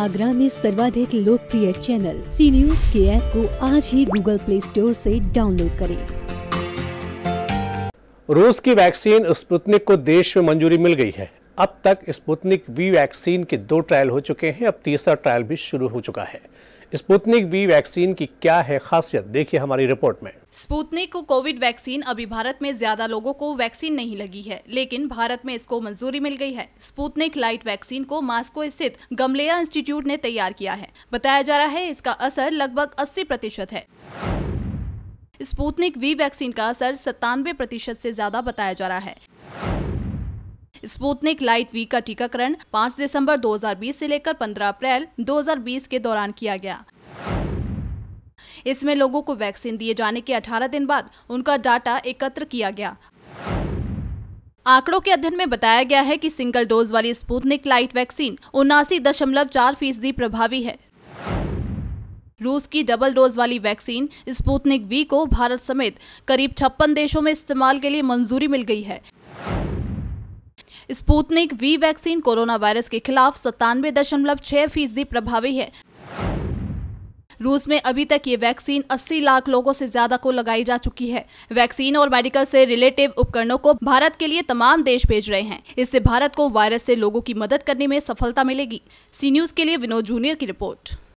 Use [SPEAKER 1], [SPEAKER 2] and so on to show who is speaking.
[SPEAKER 1] आगरा में सर्वाधिक लोकप्रिय चैनल सी न्यूज के ऐप को आज ही गूगल प्ले स्टोर से डाउनलोड करें
[SPEAKER 2] रूस की वैक्सीन स्पुतनिक को देश में मंजूरी मिल गई है अब तक स्पुतनिक वी वैक्सीन के दो ट्रायल हो चुके हैं अब तीसरा ट्रायल भी शुरू हो चुका है स्पुतनिक बी वैक्सीन की क्या है खासियत देखिए हमारी रिपोर्ट में
[SPEAKER 1] स्पुतनिक कोविड वैक्सीन अभी भारत में ज्यादा लोगों को वैक्सीन नहीं लगी है लेकिन भारत में इसको मंजूरी मिल गई है स्पुतनिक लाइट वैक्सीन को मास्को स्थित गमलेया इंस्टीट्यूट ने तैयार किया है बताया जा रहा है इसका असर लगभग अस्सी प्रतिशत है स्पुतनिक वी वैक्सीन का असर सत्तानवे प्रतिशत ऐसी ज्यादा बताया जा रहा है स्पूतनिक लाइट वी का टीकाकरण 5 दिसंबर 2020 से लेकर 15 अप्रैल 2020 के दौरान किया गया इसमें लोगों को वैक्सीन दिए जाने के 18 दिन बाद उनका डाटा एकत्र किया गया आंकड़ों के अध्ययन में बताया गया है कि सिंगल डोज वाली स्पूतनिक लाइट वैक्सीन उनासी दशमलव चार फीसदी प्रभावी है रूस की डबल डोज वाली वैक्सीन स्पूतनिक वी को भारत समेत करीब छप्पन देशों में इस्तेमाल के लिए मंजूरी मिल गई है Sputnik V vaccine corona virus के खिलाफ सत्तानवे दशमलव छह फीसदी प्रभावी है रूस में अभी तक ये वैक्सीन 80 लाख लोगों से ज्यादा को लगाई जा चुकी है वैक्सीन और मेडिकल से रिलेटिव उपकरणों को भारत के लिए तमाम देश भेज रहे हैं इससे भारत को वायरस से लोगों की मदद करने में सफलता मिलेगी सी न्यूज के लिए विनोद जूनियर की रिपोर्ट